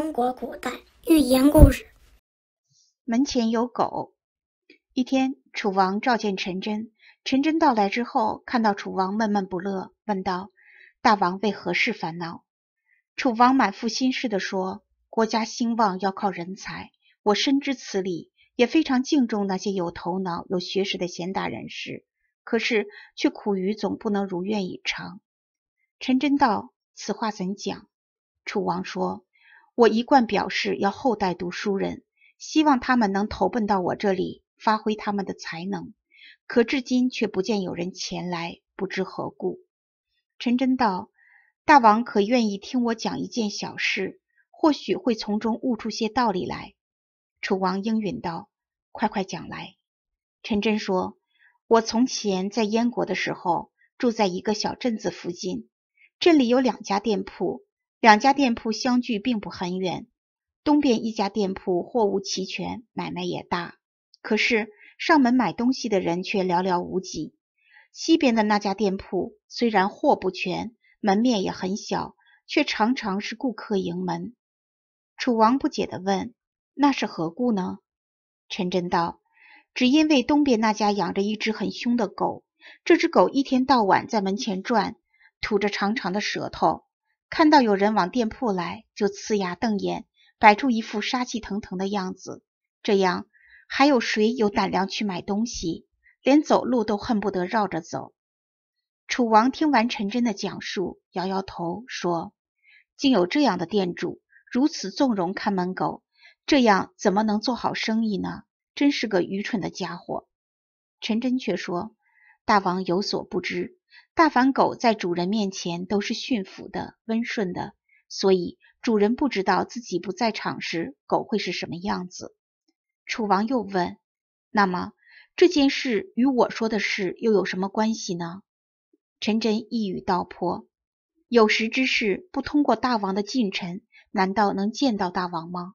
中国古代寓言故事。门前有狗。一天，楚王召见陈真。陈真到来之后，看到楚王闷闷不乐，问道：“大王为何事烦恼？”楚王满腹心事的说：“国家兴旺要靠人才，我深知此理，也非常敬重那些有头脑、有学识的贤达人士，可是却苦于总不能如愿以偿。”陈真道：“此话怎讲？”楚王说。我一贯表示要厚待读书人，希望他们能投奔到我这里，发挥他们的才能。可至今却不见有人前来，不知何故。陈真道：“大王可愿意听我讲一件小事，或许会从中悟出些道理来。”楚王应允道：“快快讲来。”陈真说：“我从前在燕国的时候，住在一个小镇子附近，这里有两家店铺。”两家店铺相距并不很远，东边一家店铺货物齐全，买卖也大，可是上门买东西的人却寥寥无几。西边的那家店铺虽然货不全，门面也很小，却常常是顾客盈门。楚王不解地问：“那是何故呢？”陈真道：“只因为东边那家养着一只很凶的狗，这只狗一天到晚在门前转，吐着长长的舌头。”看到有人往店铺来，就呲牙瞪眼，摆出一副杀气腾腾的样子。这样，还有谁有胆量去买东西？连走路都恨不得绕着走。楚王听完陈真的讲述，摇摇头说：“竟有这样的店主，如此纵容看门狗，这样怎么能做好生意呢？真是个愚蠢的家伙。”陈真却说。大王有所不知，大凡狗在主人面前都是驯服的、温顺的，所以主人不知道自己不在场时狗会是什么样子。楚王又问：“那么这件事与我说的事又有什么关系呢？”陈真一语道破：“有识之士不通过大王的近臣，难道能见到大王吗？”